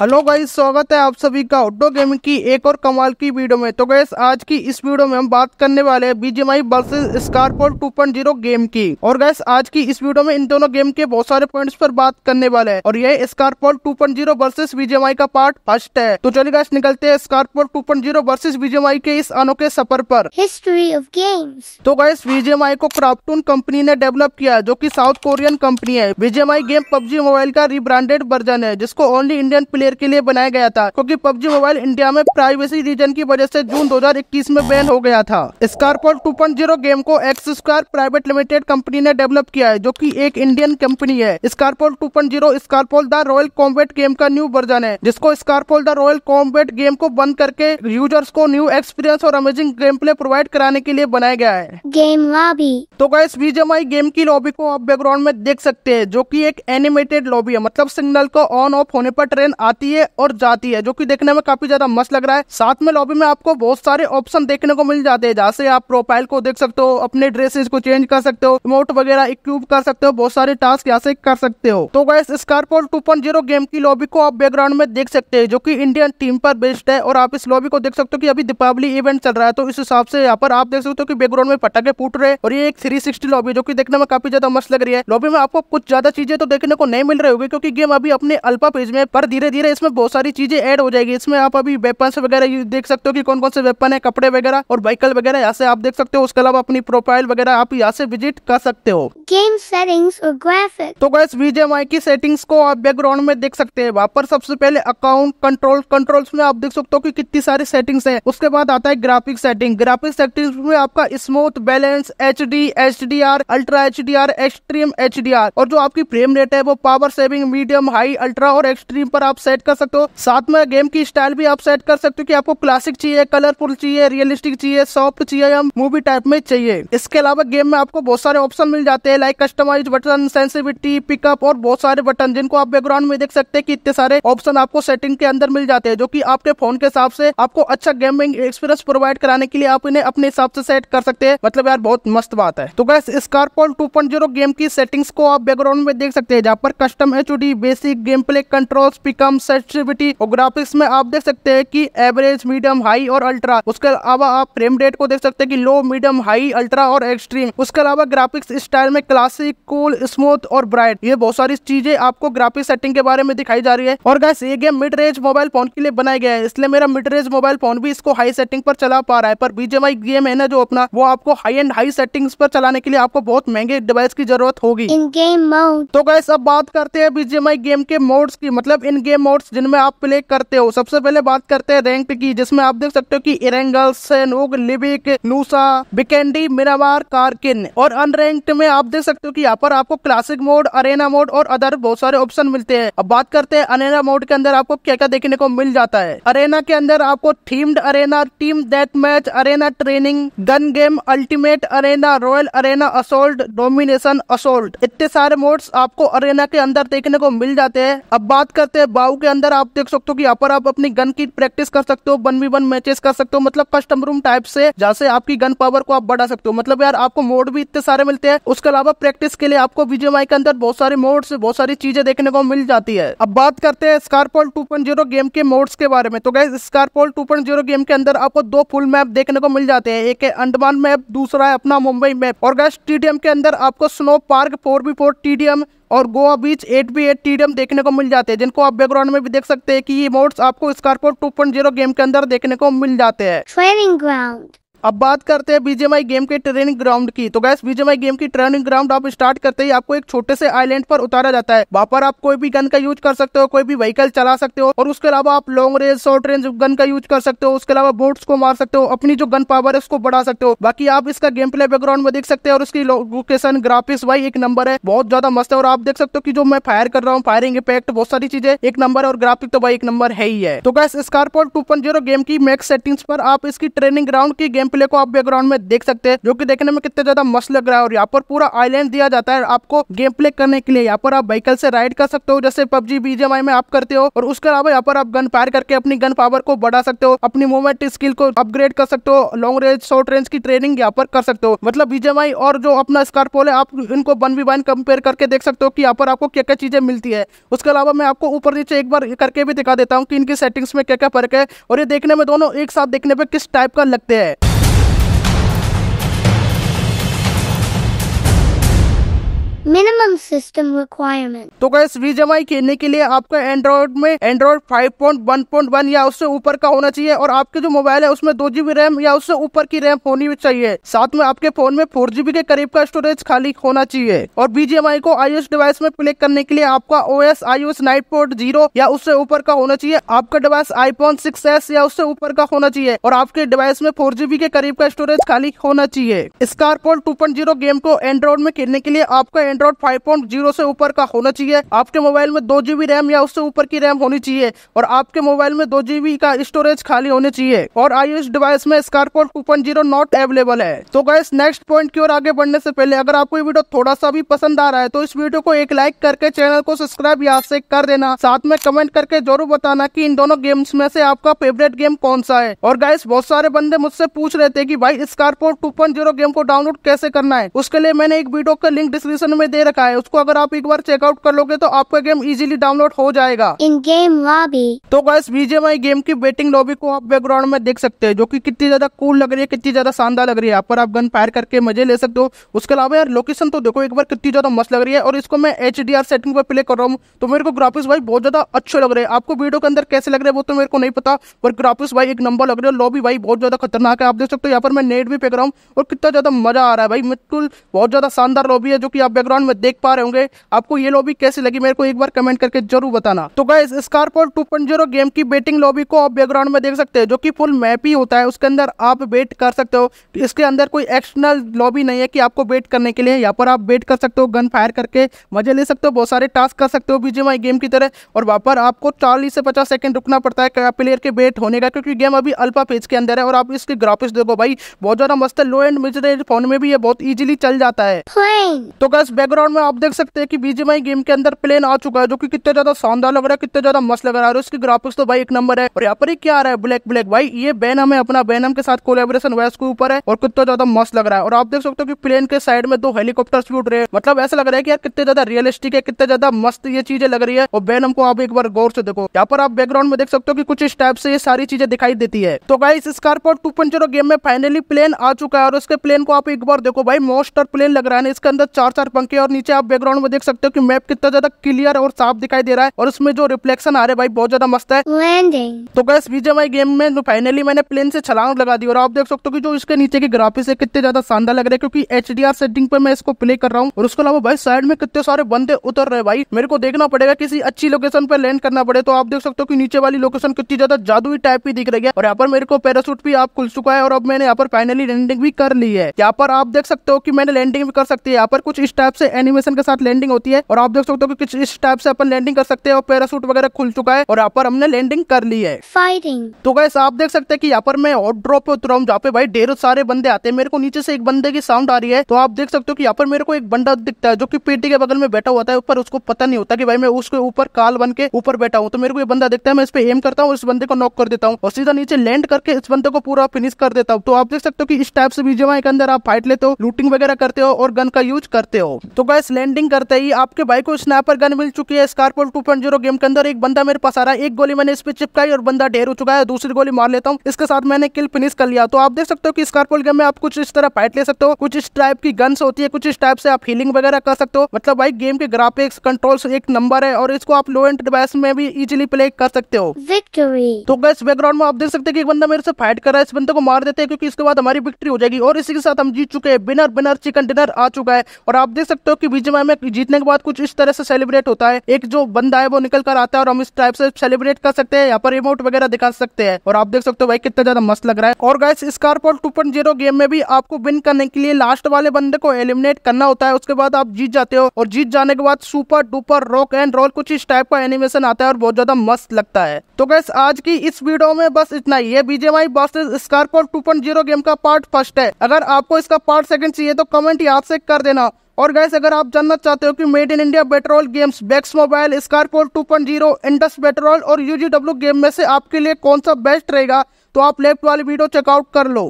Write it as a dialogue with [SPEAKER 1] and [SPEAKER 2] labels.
[SPEAKER 1] hello guys स्वागत है आप सभी का आउटडोर गेमिंग की एक और कमाल की वीडियो में तो गैस आज की इस वीडियो में हम बात करने वाले हैं बीजेमआई वर्सेस स्कारपोल 2.0 गेम की और गैस आज की इस वीडियो में इन दोनों गेम के बहुत सारे पॉइंट्स पर बात करने वाले हैं और यह पॉइंट जीरो वर्सेस बीजेमआई का पार्ट फर्स्ट है तो चलिए गैस निकलते हैं two point zero versus BGMI के इस अनोखे सफर पर हिस्ट्री ऑफ गेम्स तो गैस बीजेमआई को क्राफ्टून कंपनी ने डेवलप किया जो की साउथ कोरियन कंपनी है बीजेमआई गेम पबजी मोबाइल का रिब्रांडेड वर्जन है जिसको ओनली इंडियन प्ले देर के लिए बनाया गया था क्योंकि पबजी मोबाइल इंडिया में प्राइवेसी रीजन की वजह से जून 2021 में बैन हो गया था स्कारपोल 2.0 गेम को X square private limited company ने डेवलप किया है जो की एक इंडियन कंपनी है Scarfall 2.0 Scarfall the royal combat game का न्यू वर्जन है जिसको Scarfall the royal combat game को बंद करके यूजर्स को न्यू एक्सपीरियंस और अमेजिंग गेम प्ले प्रोवाइड कराने के लिए बनाया गया है गेम लॉबी तो गैस बीजेमआई गेम की लॉबी को आप बैकग्राउंड में देख सकते हैं जो की एक एनिमेटेड लॉबी है मतलब सिग्नल को ऑन ऑफ होने पर ट्रेन आती आती है और जाती है जो कि देखने में काफी ज्यादा मस्त लग रहा है साथ में लॉबी में आपको बहुत सारे ऑप्शन देखने को मिल जाते हैं जहाँ से आप प्रोफाइल को देख सकते हो अपने ड्रेसेस को चेंज कर सकते हो रिमोट वगैरह इक्यूब कर सकते हो बहुत सारे टास्क यहाँ से कर सकते हो तो गैस स्कारपोल टू गेम की लॉबी को आप बैकग्राउंड में देख सकते हैं जो की इंडियन टीम पर बेस्ड है और आप इस लॉबी को देख सकते हो की अभी दीपावली इवेंट चल रहा है तो इस हिसाब से यहाँ पर आप देख सकते हो की बैकग्राउंड में पटाखे फूट रहे और ये एक थ्री सिक्सटी लॉबी जो की देखने में काफी ज्यादा मस्त लग रही है लॉबी में आपको कुछ ज्यादा चीजें तो देखने को नहीं मिल रही होगी क्योंकि गेम अभी अपने अल्पा पेज में पर धीरे धीरे है इसमें बहुत सारी चीजें ऐड हो जाएगी इसमें आप अभी वेपन वगैरह देख सकते हो कि कौन कौन से वेपन है कपड़े वगैरह और व्हीकल वगैरह यहाँ से आप देख सकते हो उसके अलावा अपनी प्रोफाइल वगैरह आप यहाँ से विजिट कर सकते हो गेम सेटिंग्स और ग्राफिक तो गैस वीजेएमआई की सेटिंग्स को आप बैकग्राउंड में देख सकते हैं वहाँ पर सबसे पहले अकाउंट कंट्रोल कंट्रोल्स में आप देख सकते हो कि कितनी सारी सेटिंग्स है उसके बाद आता है ग्राफिक सेटिंग ग्राफिक सेटिंग में आपका smooth balance H D H D R ultra H D R extreme H D R और जो आपकी फ्रेम रेट है वो power saving medium high ultra और एक्सट्रीम पर आप सेट सेट कर सकते हो साथ में गेम की स्टाइल भी आप सेट कर सकते हो कि आपको क्लासिक चाहिए कलरफुल चाहिए रियलिस्टिक चाहिए सॉफ्ट चाहिए या मूवी टाइप में चाहिए इसके अलावा गेम में आपको बहुत सारे ऑप्शन मिल जाते हैं like customize button sensitivity pickup और बहुत सारे बटन जिनको आप बैकग्राउंड में देख सकते हैं कि इतने सारे ऑप्शन आपको सेटिंग के अंदर मिल जाते हैं जो कि आपके फोन के हिसाब से आपको अच्छा गेमिंग एक्सपीरियंस प्रोवाइड कराने के लिए आप इन्हें अपने हिसाब से सेट कर सकते हैं मतलब यार बहुत मस्त बात है तो गैस स्कारपोल टू गेम की सेटिंग्स को आप बैकग्राउंड में देख सकते हैं जहाँ पर custom H basic game play control पिकम सेंसिटिविटी और ग्राफिक्स में आप देख सकते हैं कि एवरेज मीडियम हाई और अल्ट्रा उसके अलावा आप फ्रेम रेट को देख सकते हैं कि लो मीडियम हाई अल्ट्रा और एक्सट्रीम उसके अलावा ग्राफिक्स स्टाइल में क्लासिक कूल स्मूथ और ब्राइट ये बहुत सारी चीजें आपको ग्राफिक सेटिंग के बारे में दिखाई जा रही है और गैस ये game mid range mobile phone के लिए बनाया गया है इसलिए मेरा मिड रेंज मोबाइल फोन भी इसको हाई सेटिंग पर चला पा रहा है पर बीजेमआई गेम है ना जो अपना वो आपको हाई एंड हाई सेटिंग्स पर चलाने के लिए आपको बहुत महंगे डिवाइस की जरूरत होगी इन गेम मोड तो गैस अब बात करते हैं बीजेमआई गेम के मोड्स की मतलब इन गेम मोड्स जिनमें आप प्ले करते हो सबसे पहले बात करते हैं रैंक की जिसमें आप देख सकते हो कि इरेंगल्स नोग लिबिक नूसा बिकेंडी मिरावार कारकिन और अनरैंक्ड में आप देख सकते हो कि यहाँ पर आपको क्लासिक मोड अरेना मोड और अदर बहुत सारे ऑप्शन मिलते हैं अब बात करते हैं अरेना मोड के अंदर आपको क्या क्या देखने को मिल जाता है अरेना के अंदर आपको themed arena team death match arena training gun game ultimate arena royale arena assault domination assault इतने सारे मोड्स आपको अरेना के अंदर देखने को मिल जाते हैं अब बात करते हैं बाउ के अंदर आप देख सकते हो कि यहाँ पर आप अपनी गन की प्रैक्टिस कर सकते हो वन वी वन मैचेस कर सकते हो मतलब कस्टम रूम टाइप से से आपकी गन पावर को आप बढ़ा सकते हो मतलब यार आपको मोड भी इतने सारे मिलते हैं उसके अलावा प्रैक्टिस के लिए आपको बीजेमाई के अंदर बहुत सारे मोड्स बहुत सारी चीजें देखने को मिल जाती है अब बात करते हैं स्कारपोल टू गेम के मोड्स के बारे में तो गैस स्कारपोल टू गेम के अंदर आपको दो फुल मैप देखने को मिल जाते हैं एक है अंडमान मैप दूसरा है अपना मुंबई मैप और गैस टीडीएम के अंदर आपको snow park four v four TDM और Goa beach eight v eight TDM देखने को मिल जाते हैं जिनको आप बैकग्राउंड में भी देख सकते हैं कि ये मोड्स आपको स्कॉर्पियो 2.0 गेम के अंदर देखने को मिल जाते हैं ट्रेनिंग ग्राउंड अब बात करते हैं बीजेमआई गेम के ट्रेनिंग ग्राउंड की तो गैस बीजेमआई गेम की ट्रेनिंग ग्राउंड आप स्टार्ट करते ही आपको एक छोटे से आइलैंड पर उतारा जाता है वहां पर आप कोई भी गन का यूज कर सकते हो कोई भी व्हीकल चला सकते हो और उसके अलावा आप long range short range gun का यूज कर सकते हो उसके अलावा बोट्स को मार सकते हो अपनी जो गन पावर है उसको बढ़ा सकते हो बाकी आप इसका गेम प्ले बैकग्राउंड में देख सकते हैं और उसकी लोकेशन ग्राफिक्स वाई एक नंबर है बहुत ज्यादा मस्त है और आप देख सकते हो की जो मैं फायर कर रहा हूँ फायरिंग इफेक्ट बहुत सारी चीजें एक नंबर और ग्राफिक तो भाई एक नंबर है ही है तो गैस स्कारपोर्ट टू गेम की मैक्स सेटिंग्स पर आप इसकी ट्रेनिंग ग्राउंड की गेम गेम प्ले को आप बैकग्राउंड में देख सकते हैं जो की देखने में कितना ज्यादा मस्त लग रहा है और यहाँ पर पूरा आईलैंड दिया जाता है आपको गेम प्ले करने के लिए यहाँ पर आप व्हीकल से राइड कर सकते हो जैसे पबजी बीजेमआई में आप करते हो और उसके अलावा यहाँ पर आप गन फायर करके अपनी गन पावर को बढ़ा सकते हो अपनी मूवमेंट स्किल को अपग्रेड कर सकते हो लॉन्ग रेंज शॉर्ट रेंज की ट्रेनिंग यहाँ पर कर सकते हो मतलब बीजेमआई और जो अपना स्कॉर्पोल है आप इनको वन बी वन कंपेयर करके देख सकते हो कि यहाँ पर आपको क्या क्या चीजें मिलती है उसके अलावा मैं आपको ऊपर नीचे एक बार करके भी दिखा देता हूँ कि इनकी सेटिंग्स में क्या क्या फर्क है और ये देखने में दोनों एक साथ देखने पर किस टाइप का लगते हैं मिनिमम सिस्टम रिक्वायरमेंट तो गैस आई खेलने के लिए आपका एंड्रॉइड में एंड्रॉइड फाइव पॉइंट वन या उससे ऊपर का होना चाहिए और आपके जो मोबाइल है उसमें दो जीबी रैम या उससे ऊपर की रैम होनी चाहिए साथ में आपके फोन में फोर जीबी के करीब का स्टोरेज खाली होना चाहिए और बीजेएमआई को आईओएस डिवाइस में प्ले करने के लिए आपका O S I S nine point zero या उससे ऊपर का होना चाहिए आपका device iPhone six S या उससे ऊपर का होना चाहिए और आपके डिवाइस में फोर जीबी के करीब का स्टोरेज खाली होना चाहिए Scarfall two point zero game को एंड्रॉइड में खेलने के लिए आपका एंड्रॉइड फाइव से ऊपर का होना चाहिए आपके मोबाइल में दो जीबी रैम या उससे ऊपर की रैम होनी चाहिए और आपके मोबाइल में दो जीबी का स्टोरेज खाली होनी चाहिए और आयुष डिवाइस में Scarfall point zero not available है तो गैस नेक्स्ट पॉइंट की ओर आगे बढ़ने से पहले अगर आपको ये वीडियो थोड़ा सा भी पसंद आ रहा है तो इस वीडियो को एक लाइक करके चैनल को सब्सक्राइब यहाँ से कर देना साथ में कमेंट करके जरूर बताना की इन दोनों गेम्स में से आपका फेवरेट गेम कौन सा है और गैस बहुत सारे बंदे मुझसे पूछ रहे थे की भाई Scarfall two point zero game को डाउनलोड कैसे करना है उसके लिए मैंने एक वीडियो का लिंक डिस्क्रिप्शन में में दे रखा है उसको अगर आप एक बार चेकआउट कर लोगे तो आपका गेम इजीली डाउनलोड हो जाएगा इन गेम लॉबी तो गैस बीजेमआई गेम की बेटिंग लॉबी को आप बैकग्राउंड में देख सकते हैं जो की कितनी ज्यादा कूल लग रही है कितनी ज्यादा शानदार लग रही है पर आप गन फायर करके मजे ले सकते हो उसके अलावा यार लोकेशन तो देखो एक बार कितनी ज्यादा मस्त लग रही है और इसको मैं एच सेटिंग पर प्ले कर रहा हूँ तो मेरे को ग्राफिक्स भाई बहुत ज्यादा अच्छे लग रहे हैं आपको वीडियो के अंदर कैसे लग रहे हैं वो तो मेरे को नहीं पता पर ग्राफिक्स भाई एक नंबर लग रहे हैं लॉबी भाई बहुत ज्यादा खतरनाक है आप देख सकते हो यहाँ पर मैं नेट भी फेंक रहा हूँ और कितना ज्यादा मजा आ रहा है भाई बिल्कुल बहुत ज्यादा शानदार लॉबी है जो कि आप बैकग्राउंड में देख पा रहे होंगे आपको ये लॉबी कैसी लगी मेरे को एक बार कमेंट करके जरूर बताना तो गाइज स्कारपोल टू गेम की बेटिंग लॉबी को आप बैकग्राउंड में देख सकते हैं जो की फुल मैप ही होता है उसके अंदर आप वेट कर सकते हो तो इसके अंदर कोई एक्सटर्नल लॉबी नहीं है कि आपको वेट करने के लिए यहाँ पर आप वेट कर सकते हो गन फायर करके मजे ले सकते हो बहुत सारे टास्क कर सकते हो बीजेमाई गेम की तरह और वहां पर आपको चालीस से पचास सेकंड रुकना पड़ता है प्लेयर के वेट होने का क्योंकि गेम अभी अल्फा फेज के अंदर है और आप इसके ग्राफिक्स देखो भाई बहुत ज़्यादा मस्त है low end mid range phone में भी ये बहुत इजीली चल जाता है तो बस बैकग्राउंड में आप देख सकते हैं कि बीजेमाई गेम के अंदर प्लेन आ चुका है जो कि कितना ज्यादा शानदार लग रहा है कितना ज्यादा मस्त लग रहा है और उसकी ग्राफिक्स तो भाई एक नंबर है और यहाँ पर क्या आ रहा है ब्लैक ब्लैक भाई ये बैनम है अपना बैनम के साथ कोलेबोरेशन वैस के ऊपर है और कितना ज्यादा मस्त लग रहा है और आप देख सकते हो कि प्लेन के साइड में दो हेलीकॉप्टर भी उठ रहे हैं मतलब ऐसा लग रहा है कि यार कितने ज्यादा रियलिस्टिक है कितने ज्यादा मस्त ये चीजें लग रही है और बैनम को आप एक बार गौर से देखो यहाँ पर आप बैकग्राउंड में देख सकते हो कि कुछ इस टाइप से ये सारी चीजें दिखाई देती है तो गाइस स्कॉर्पियो टू गेम में फाइनली प्लेन आ चुका है और उसके प्लेन को आप एक बार देखो भाई मोस्टर प्लेन लग रहा है इसके अंदर चार चार पंख के और नीचे आप बैकग्राउंड में देख सकते हो कि मैप कितना ज्यादा क्लियर और साफ दिखाई दे रहा है और उसमें जो रिफ्लेक्शन आ रहे भाई बहुत ज्यादा मस्त है तो गैस बीजेमाई गेम में तो फाइनली मैंने प्लेन से छलांग लगा दी और आप देख सकते हो कि जो इसके नीचे की ग्राफिक्स है कितने ज्यादा शानदार लग रहे हैं क्योंकि एच सेटिंग पे मैं इसको प्ले कर रहा हूँ और उसके अलावा भाई साइड में कितने सारे बंदे उतर रहे भाई मेरे को देखना पड़ेगा किसी अच्छी लोकेशन पर लैंड करना पड़े तो आप देख सकते हो कि नीचे वाली लोकेशन कितनी ज्यादा जादुई टाइप की दिख रही है और यहाँ पर मेरे को पैरासूट भी आप खुल चुका है और अब मैंने यहाँ पर फाइनली लैंडिंग भी कर ली है यहाँ पर आप देख सकते हो कि मैंने लैंडिंग भी कर सकती है यहाँ पर कुछ इस टाइप से एनिमेशन के साथ लैंडिंग होती है और आप देख सकते हो कि इस टाइप से अपन लैंडिंग कर सकते हैं और पैरासूट वगैरह खुल चुका है और यहाँ पर हमने लैंडिंग कर ली है फायरिंग तो गैस आप देख सकते हैं कि यहाँ पर मैं हॉट ड्रॉप पे उतरा हूँ जहाँ पे भाई ढेर सारे बंदे आते हैं मेरे को नीचे से एक बंदे की साउंड आ रही है तो आप देख सकते हो कि यहाँ पर मेरे को एक बंदा दिखता है जो की पेटी के बगल में बैठा हुआ है ऊपर उसको पता नहीं होता की भाई मैं उसके ऊपर काल बन के ऊपर बैठा हूँ तो मेरे को ये बंदा दिखता है मैं इस पे एम करता हूँ इस बंदे को नॉक कर देता हूँ और सीधा नीचे लैंड करके इस बंदे को पूरा फिनिश कर देता हूँ तो आप देख सकते हो कि इस टाइप से जमा के अंदर आप फाइट लेते हो लूटिंग वगैरह करते हो और गन का यूज करते हो तो गैस लैंडिंग करते ही आपके भाई को स्नाइपर गन मिल चुकी है पॉइंट 2.0 गेम के अंदर एक बंदा मेरे पास आ रहा है एक गोली मैंने इस पर चिपकाई और बंदा ढेर हो चुका है दूसरी गोली मार लेता हूँ इसके साथ मैंने किल फिनिश कर लिया तो आप देख सकते हो कि स्कॉर्पोल गेम में आप कुछ इस तरह फाइट ले सकते हो कुछ इस टाइप की गन्स होती है कुछ इस टाइप से आप हीलिंग वगैरह कर सकते हो मतलब भाई गेम के ग्राफिक्स कंट्रोल्स एक नंबर है और इसको आप लो एंड डिवाइस में भी इजिली प्ले कर सकते हो विक्ट्री तो गैस बैकग्राउंड में आप देख सकते हो कि बंदा मेरे से फाइट कर रहा है इस बंदे को मार देते हैं क्योंकि इसके बाद हमारी विक्ट्री हो जाएगी और इसी के साथ हम जीत चुके हैं बिनर बिनर चिकन डिनर आ चुका है और आप देख सकते सकते हो कि बीजीएमआई में जीतने के बाद कुछ इस तरह से सेलिब्रेट होता है एक जो बंदा है वो निकल कर आता है और हम इस टाइप से सेलिब्रेट कर सकते हैं यहाँ पर रिमोट वगैरह दिखा सकते हैं और आप देख सकते हो भाई कितना ज्यादा मस्त लग रहा है और गाइस स्कारपोल टू गेम में भी आपको विन करने के लिए लास्ट वाले बंदे को एलिमिनेट करना होता है उसके बाद आप जीत जाते हो और जीत जाने के बाद super duper rock and roll कुछ इस टाइप का एनिमेशन आता है और बहुत ज्यादा मस्त लगता है तो गैस आज की इस वीडियो में बस इतना ही है BGMI versus Scarfall two game का पार्ट फर्स्ट है अगर आपको इसका पार्ट सेकंड चाहिए तो कमेंट यहाँ से कर देना और गैस अगर आप जानना चाहते हो कि made in India petrol games बैक्स मोबाइल स्कारपोल two point zero Indus petrol और यूजीडब्ल्यू गेम में से आपके लिए कौन सा बेस्ट रहेगा तो आप लेफ्ट वाली वीडियो चेकआउट कर लो